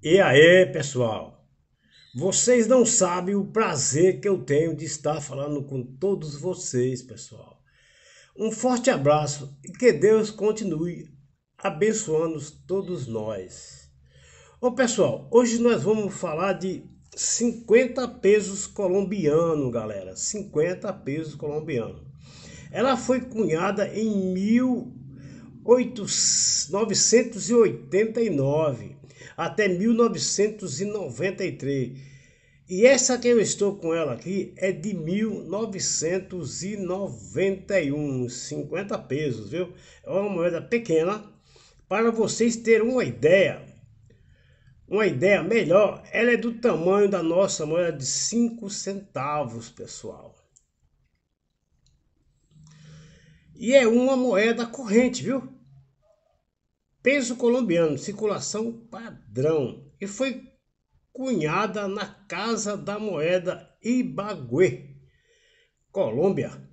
E aí, pessoal? Vocês não sabem o prazer que eu tenho de estar falando com todos vocês, pessoal. Um forte abraço e que Deus continue abençoando todos nós. Ô pessoal, hoje nós vamos falar de 50 pesos colombiano, galera. 50 pesos colombiano. Ela foi cunhada em mil 1989 até 1993. E essa que eu estou com ela aqui é de 1991, 50 pesos, viu? É uma moeda pequena. Para vocês terem uma ideia, uma ideia melhor, ela é do tamanho da nossa moeda de 5 centavos, pessoal. E é uma moeda corrente, viu? peso colombiano, circulação padrão, e foi cunhada na Casa da Moeda Ibagué, Colômbia.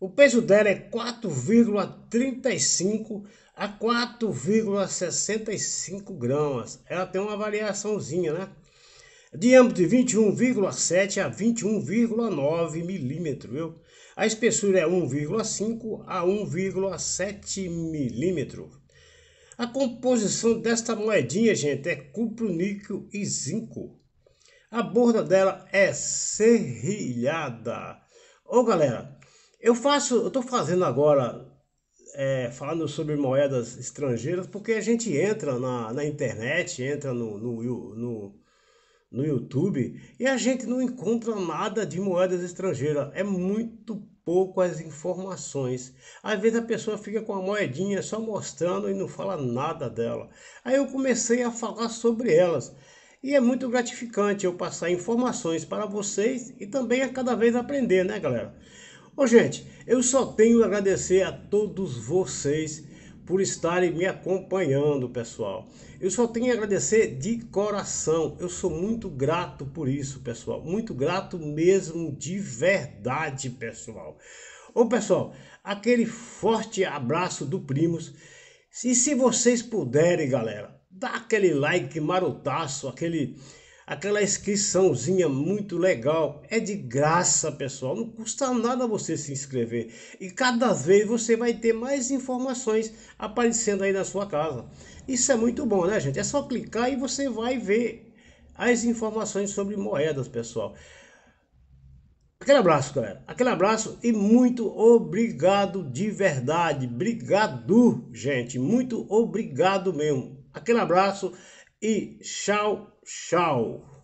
O peso dela é 4,35 a 4,65 gramas. Ela tem uma variaçãozinha, né? De âmbito de 21,7 a 21,9 milímetros, Viu? A espessura é 1,5 a 1,7 milímetro. A composição desta moedinha, gente, é cupro, níquel e zinco. A borda dela é serrilhada. Ô galera, eu faço, eu tô fazendo agora é, falando sobre moedas estrangeiras porque a gente entra na, na internet, entra no, no, no, no YouTube e a gente não encontra nada de moedas estrangeiras. É muito pouco as informações. Às vezes a pessoa fica com a moedinha só mostrando e não fala nada dela. Aí eu comecei a falar sobre elas. E é muito gratificante eu passar informações para vocês e também a cada vez aprender, né, galera? Ô, gente, eu só tenho a agradecer a todos vocês por estarem me acompanhando, pessoal. Eu só tenho a agradecer de coração. Eu sou muito grato por isso, pessoal. Muito grato mesmo de verdade, pessoal. Ô, pessoal, aquele forte abraço do Primos. E se vocês puderem, galera, dá aquele like marotaço, aquele aquela inscriçãozinha muito legal. É de graça, pessoal. Não custa nada você se inscrever. E cada vez você vai ter mais informações aparecendo aí na sua casa. Isso é muito bom, né, gente? É só clicar e você vai ver as informações sobre moedas, pessoal. Aquele abraço, galera. Aquele abraço e muito obrigado de verdade. Obrigado, gente. Muito obrigado mesmo. Aquele abraço e tchau, tchau.